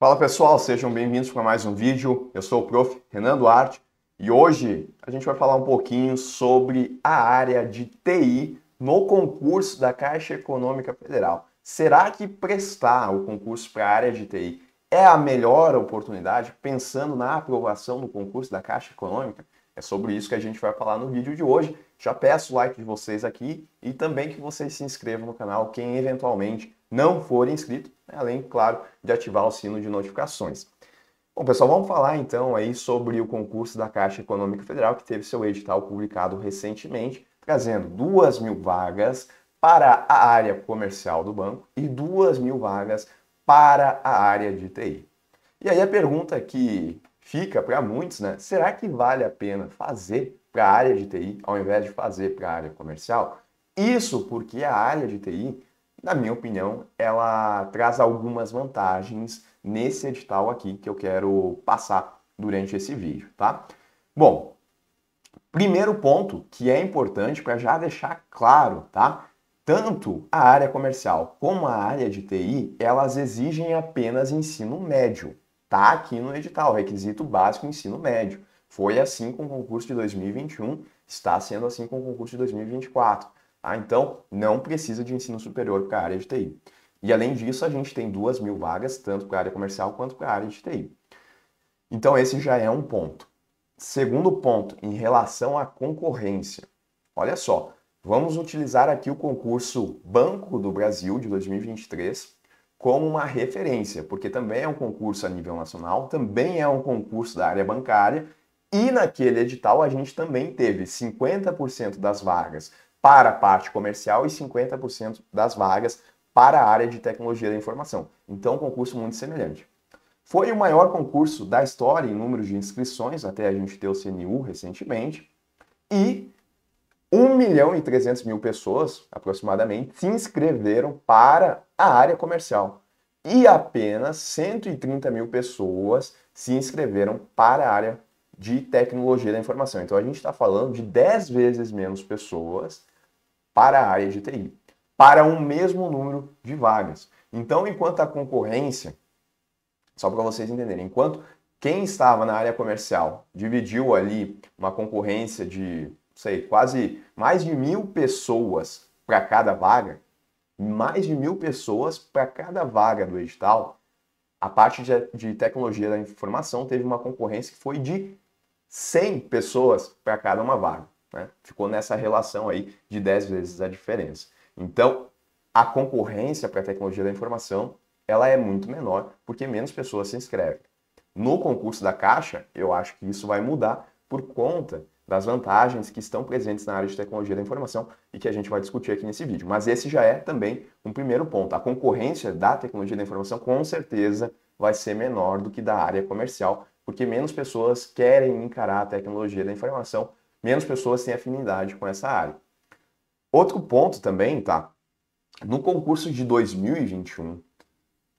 Fala pessoal, sejam bem-vindos para mais um vídeo. Eu sou o prof. Renan Duarte e hoje a gente vai falar um pouquinho sobre a área de TI no concurso da Caixa Econômica Federal. Será que prestar o concurso para a área de TI é a melhor oportunidade pensando na aprovação do concurso da Caixa Econômica? É sobre isso que a gente vai falar no vídeo de hoje. Já peço o like de vocês aqui e também que vocês se inscrevam no canal, quem eventualmente não for inscrito, né, além, claro, de ativar o sino de notificações. Bom, pessoal, vamos falar então aí sobre o concurso da Caixa Econômica Federal, que teve seu edital publicado recentemente, trazendo 2 mil vagas para a área comercial do banco e 2 mil vagas para a área de TI. E aí a pergunta que fica para muitos, né? Será que vale a pena fazer para a área de TI ao invés de fazer para a área comercial? Isso porque a área de TI na minha opinião, ela traz algumas vantagens nesse edital aqui que eu quero passar durante esse vídeo, tá? Bom, primeiro ponto que é importante para já deixar claro, tá? Tanto a área comercial como a área de TI, elas exigem apenas ensino médio. Tá aqui no edital, requisito básico ensino médio. Foi assim com o concurso de 2021, está sendo assim com o concurso de 2024. Ah, então não precisa de ensino superior para a área de TI. E além disso, a gente tem duas mil vagas, tanto para a área comercial quanto para a área de TI. Então, esse já é um ponto. Segundo ponto, em relação à concorrência. Olha só, vamos utilizar aqui o concurso Banco do Brasil de 2023 como uma referência, porque também é um concurso a nível nacional, também é um concurso da área bancária, e naquele edital a gente também teve 50% das vagas para a parte comercial e 50% das vagas para a área de tecnologia da informação. Então, um concurso muito semelhante. Foi o maior concurso da história em número de inscrições, até a gente ter o CNU recentemente, e 1 milhão e 300 mil pessoas, aproximadamente, se inscreveram para a área comercial. E apenas 130 mil pessoas se inscreveram para a área de tecnologia da informação. Então a gente está falando de 10 vezes menos pessoas para a área de TI, para um mesmo número de vagas. Então, enquanto a concorrência, só para vocês entenderem, enquanto quem estava na área comercial dividiu ali uma concorrência de, sei, quase mais de mil pessoas para cada vaga, mais de mil pessoas para cada vaga do edital, a parte de, de tecnologia da informação teve uma concorrência que foi de 100 pessoas para cada uma vaga. Né? Ficou nessa relação aí de 10 vezes a diferença. Então, a concorrência para a tecnologia da informação ela é muito menor, porque menos pessoas se inscrevem. No concurso da Caixa, eu acho que isso vai mudar por conta das vantagens que estão presentes na área de tecnologia da informação e que a gente vai discutir aqui nesse vídeo. Mas esse já é também um primeiro ponto. A concorrência da tecnologia da informação com certeza vai ser menor do que da área comercial, porque menos pessoas querem encarar a tecnologia da informação menos pessoas têm afinidade com essa área. Outro ponto também, tá? No concurso de 2021,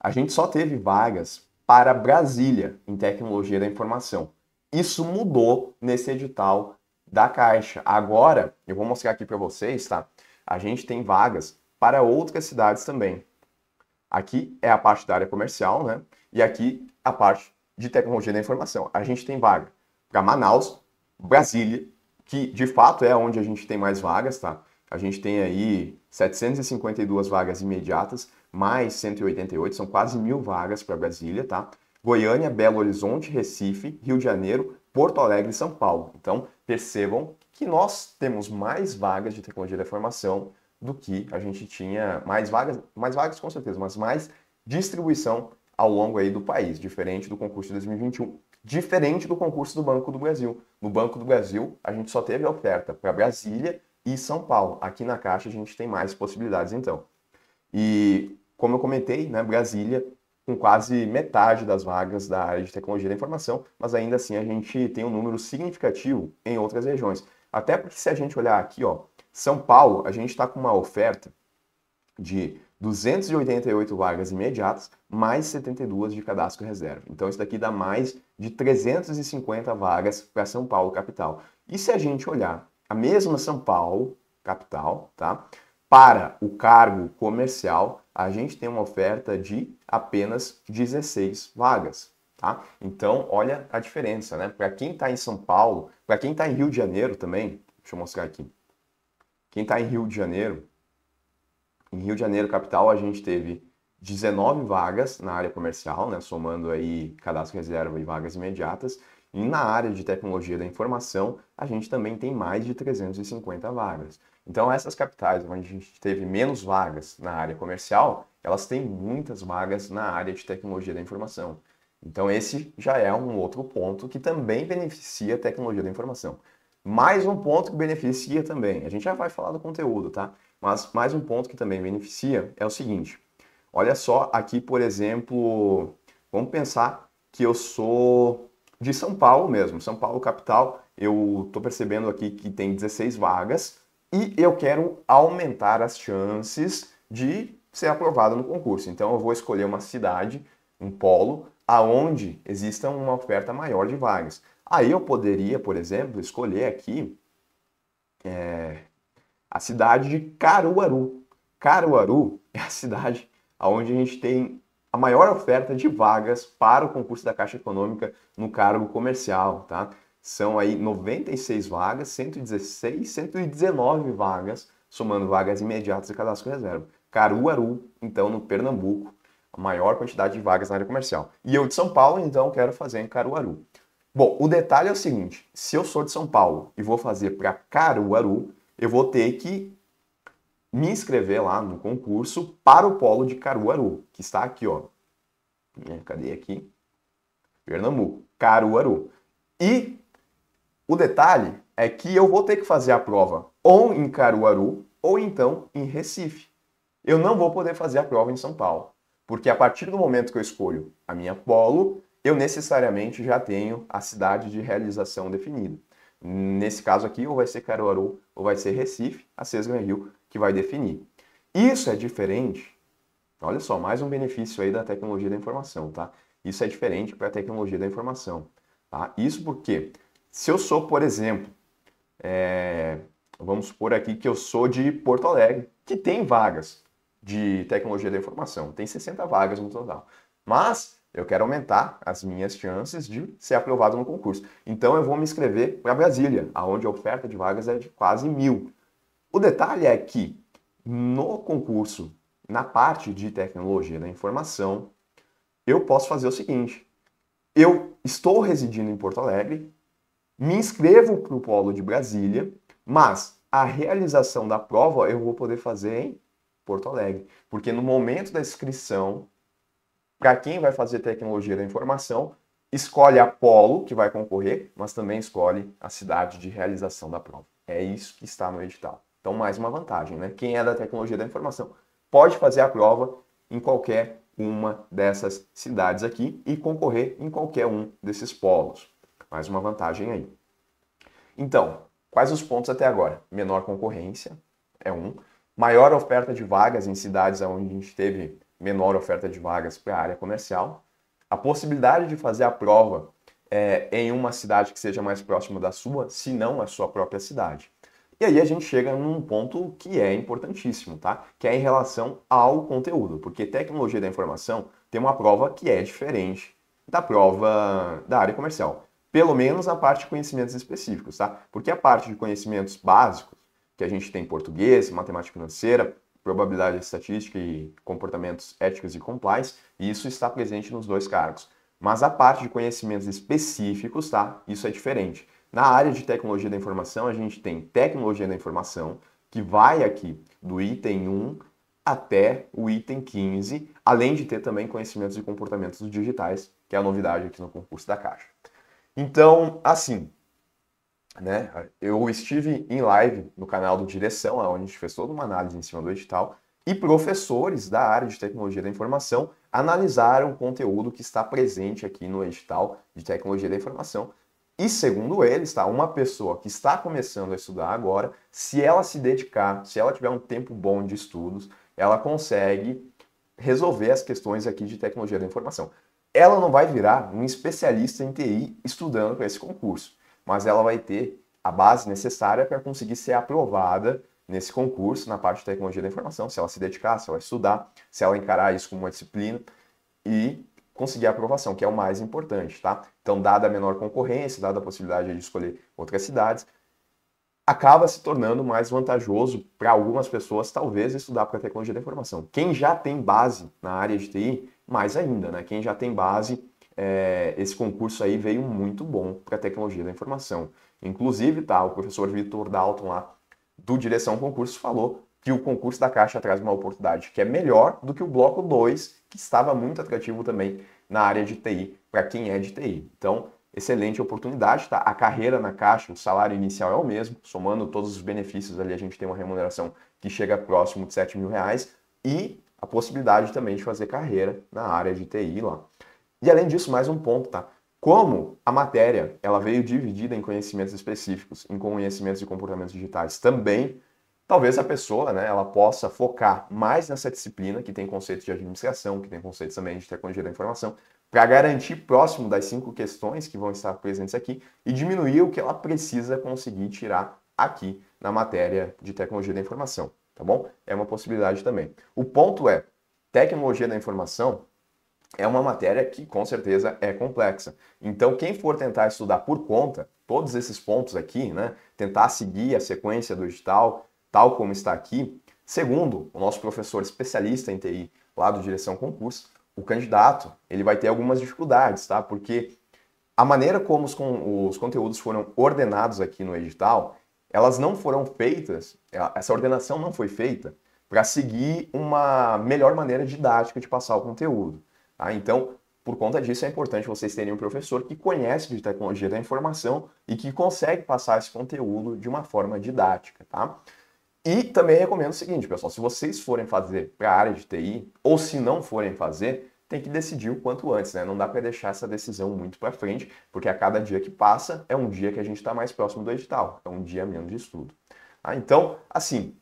a gente só teve vagas para Brasília em tecnologia da informação. Isso mudou nesse edital da Caixa. Agora, eu vou mostrar aqui para vocês, tá? A gente tem vagas para outras cidades também. Aqui é a parte da área comercial, né? E aqui a parte de tecnologia da informação. A gente tem vaga para Manaus, Brasília, que de fato é onde a gente tem mais vagas, tá? A gente tem aí 752 vagas imediatas, mais 188, são quase mil vagas para Brasília, tá? Goiânia, Belo Horizonte, Recife, Rio de Janeiro, Porto Alegre e São Paulo. Então, percebam que nós temos mais vagas de tecnologia da formação do que a gente tinha, mais vagas, mais vagas com certeza, mas mais distribuição ao longo aí do país, diferente do concurso de 2021, diferente do concurso do Banco do Brasil. No Banco do Brasil, a gente só teve oferta para Brasília e São Paulo. Aqui na Caixa, a gente tem mais possibilidades, então. E, como eu comentei, né, Brasília com quase metade das vagas da área de tecnologia da informação, mas ainda assim a gente tem um número significativo em outras regiões. Até porque se a gente olhar aqui, ó, São Paulo, a gente está com uma oferta de 288 vagas imediatas, mais 72 de cadastro reserva. Então, isso daqui dá mais de 350 vagas para São Paulo, capital. E se a gente olhar a mesma São Paulo, capital, tá? Para o cargo comercial, a gente tem uma oferta de apenas 16 vagas, tá? Então, olha a diferença, né? Para quem está em São Paulo, para quem está em Rio de Janeiro também, deixa eu mostrar aqui. Quem está em Rio de Janeiro, em Rio de Janeiro, capital, a gente teve 19 vagas na área comercial, né, somando aí cadastro reserva e vagas imediatas. E na área de tecnologia da informação, a gente também tem mais de 350 vagas. Então, essas capitais onde a gente teve menos vagas na área comercial, elas têm muitas vagas na área de tecnologia da informação. Então, esse já é um outro ponto que também beneficia a tecnologia da informação. Mais um ponto que beneficia também, a gente já vai falar do conteúdo, tá? Mas mais um ponto que também beneficia é o seguinte: olha só, aqui, por exemplo, vamos pensar que eu sou de São Paulo mesmo, São Paulo capital. Eu estou percebendo aqui que tem 16 vagas e eu quero aumentar as chances de ser aprovado no concurso. Então eu vou escolher uma cidade, um polo, aonde exista uma oferta maior de vagas. Aí eu poderia, por exemplo, escolher aqui é, a cidade de Caruaru. Caruaru é a cidade onde a gente tem a maior oferta de vagas para o concurso da Caixa Econômica no cargo comercial, tá? São aí 96 vagas, 116, 119 vagas, somando vagas imediatas e cadastro reserva. Caruaru, então, no Pernambuco, a maior quantidade de vagas na área comercial. E eu de São Paulo, então, quero fazer em Caruaru. Bom, o detalhe é o seguinte: se eu sou de São Paulo e vou fazer para Caruaru, eu vou ter que me inscrever lá no concurso para o polo de Caruaru, que está aqui, ó. Cadê aqui? Pernambuco, Caruaru. E o detalhe é que eu vou ter que fazer a prova ou em Caruaru ou então em Recife. Eu não vou poder fazer a prova em São Paulo, porque a partir do momento que eu escolho a minha polo, eu necessariamente já tenho a cidade de realização definida. Nesse caso aqui, ou vai ser Caruaru ou vai ser Recife, a Sesgan é Rio que vai definir. Isso é diferente. Olha só, mais um benefício aí da tecnologia da informação, tá? Isso é diferente para a tecnologia da informação, tá? Isso porque se eu sou, por exemplo, é... vamos supor aqui que eu sou de Porto Alegre, que tem vagas de tecnologia da informação, tem 60 vagas no total. Mas eu quero aumentar as minhas chances de ser aprovado no concurso. Então eu vou me inscrever para Brasília, aonde a oferta de vagas é de quase mil. O detalhe é que no concurso, na parte de tecnologia da informação, eu posso fazer o seguinte: eu estou residindo em Porto Alegre, me inscrevo para o Polo de Brasília, mas a realização da prova eu vou poder fazer em Porto Alegre, porque no momento da inscrição para quem vai fazer tecnologia da informação, escolhe a polo que vai concorrer, mas também escolhe a cidade de realização da prova. É isso que está no edital. Então, mais uma vantagem, né? Quem é da tecnologia da informação pode fazer a prova em qualquer uma dessas cidades aqui e concorrer em qualquer um desses polos. Mais uma vantagem aí. Então, quais os pontos até agora? Menor concorrência é um. Maior oferta de vagas em cidades onde a gente teve menor oferta de vagas para a área comercial, a possibilidade de fazer a prova é, em uma cidade que seja mais próxima da sua, se não a sua própria cidade. E aí a gente chega num ponto que é importantíssimo, tá? Que é em relação ao conteúdo, porque tecnologia da informação tem uma prova que é diferente da prova da área comercial, pelo menos a parte de conhecimentos específicos, tá? Porque a parte de conhecimentos básicos, que a gente tem português, matemática financeira, probabilidade estatística e comportamentos éticos e compliance, e isso está presente nos dois cargos. Mas a parte de conhecimentos específicos, tá? Isso é diferente. Na área de tecnologia da informação, a gente tem tecnologia da informação, que vai aqui do item 1 até o item 15, além de ter também conhecimentos e comportamentos digitais, que é a novidade aqui no concurso da Caixa. Então, assim, né? Eu estive em live no canal do Direção, onde a gente fez toda uma análise em cima do edital, e professores da área de tecnologia da informação analisaram o conteúdo que está presente aqui no edital de tecnologia da informação. E segundo eles, tá, uma pessoa que está começando a estudar agora, se ela se dedicar, se ela tiver um tempo bom de estudos, ela consegue resolver as questões aqui de tecnologia da informação. Ela não vai virar um especialista em TI estudando para esse concurso mas ela vai ter a base necessária para conseguir ser aprovada nesse concurso na parte de tecnologia da informação, se ela se dedicar, se ela estudar, se ela encarar isso como uma disciplina e conseguir a aprovação, que é o mais importante, tá? Então, dada a menor concorrência, dada a possibilidade de escolher outras cidades, acaba se tornando mais vantajoso para algumas pessoas, talvez, estudar para a tecnologia da informação. Quem já tem base na área de TI, mais ainda, né? Quem já tem base é, esse concurso aí veio muito bom para a tecnologia da informação. Inclusive, tá, o professor Vitor Dalton lá, do Direção Concurso, falou que o concurso da Caixa traz uma oportunidade que é melhor do que o bloco 2, que estava muito atrativo também na área de TI, para quem é de TI. Então, excelente oportunidade, tá? A carreira na Caixa, o salário inicial é o mesmo, somando todos os benefícios ali, a gente tem uma remuneração que chega próximo de 7 mil reais e a possibilidade também de fazer carreira na área de TI lá. E além disso, mais um ponto, tá? Como a matéria ela veio dividida em conhecimentos específicos, em conhecimentos de comportamentos digitais também, talvez a pessoa né, ela possa focar mais nessa disciplina, que tem conceitos de administração, que tem conceitos também de tecnologia da informação, para garantir próximo das cinco questões que vão estar presentes aqui e diminuir o que ela precisa conseguir tirar aqui na matéria de tecnologia da informação, tá bom? É uma possibilidade também. O ponto é, tecnologia da informação é uma matéria que com certeza é complexa. Então, quem for tentar estudar por conta, todos esses pontos aqui, né, tentar seguir a sequência do digital, tal como está aqui, segundo o nosso professor especialista em TI lá do Direção Concurso, o candidato ele vai ter algumas dificuldades, tá? Porque a maneira como os, com, os conteúdos foram ordenados aqui no edital, elas não foram feitas, é, essa ordenação não foi feita para seguir uma melhor maneira didática de passar o conteúdo. Tá? então, por conta disso, é importante vocês terem um professor que conhece de tecnologia da informação e que consegue passar esse conteúdo de uma forma didática, tá? E também recomendo o seguinte, pessoal, se vocês forem fazer para a área de TI, ou se não forem fazer, tem que decidir o quanto antes, né? Não dá para deixar essa decisão muito para frente, porque a cada dia que passa é um dia que a gente está mais próximo do edital, é um dia menos de estudo. Tá? então, assim,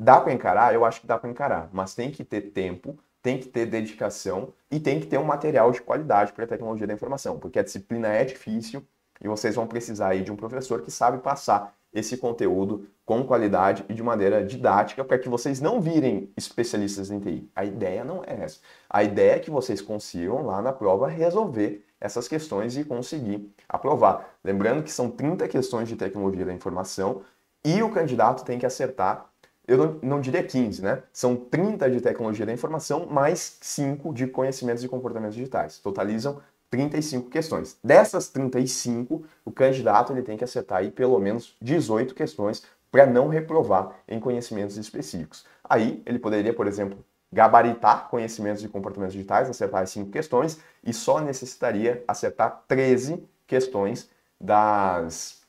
dá para encarar? Eu acho que dá para encarar, mas tem que ter tempo tem que ter dedicação e tem que ter um material de qualidade para a tecnologia da informação, porque a disciplina é difícil e vocês vão precisar aí de um professor que sabe passar esse conteúdo com qualidade e de maneira didática para que vocês não virem especialistas em TI. A ideia não é essa. A ideia é que vocês consigam lá na prova resolver essas questões e conseguir aprovar. Lembrando que são 30 questões de tecnologia da informação e o candidato tem que acertar eu não, diria 15, né? São 30 de tecnologia da informação, mais 5 de conhecimentos e comportamentos digitais. Totalizam 35 questões. Dessas 35, o candidato ele tem que acertar aí pelo menos 18 questões para não reprovar em conhecimentos específicos. Aí ele poderia, por exemplo, gabaritar conhecimentos e comportamentos digitais, acertar as 5 questões e só necessitaria acertar 13 questões das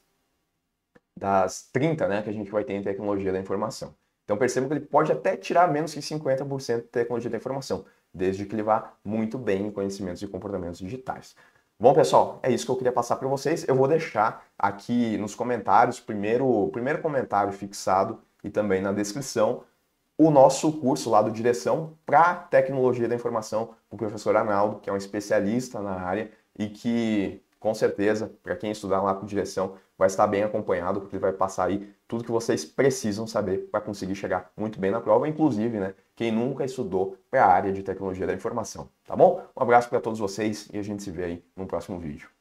das 30 né, que a gente vai ter em tecnologia da informação. Então perceba que ele pode até tirar menos que 50% de tecnologia da informação, desde que ele vá muito bem em conhecimentos de comportamentos digitais. Bom, pessoal, é isso que eu queria passar para vocês. Eu vou deixar aqui nos comentários, primeiro, primeiro comentário fixado e também na descrição, o nosso curso lá do Direção para Tecnologia da Informação, com o professor Arnaldo, que é um especialista na área e que com certeza, para quem estudar lá com direção, vai estar bem acompanhado, porque ele vai passar aí tudo que vocês precisam saber para conseguir chegar muito bem na prova, inclusive, né, quem nunca estudou para a área de tecnologia da informação, tá bom? Um abraço para todos vocês e a gente se vê aí no próximo vídeo.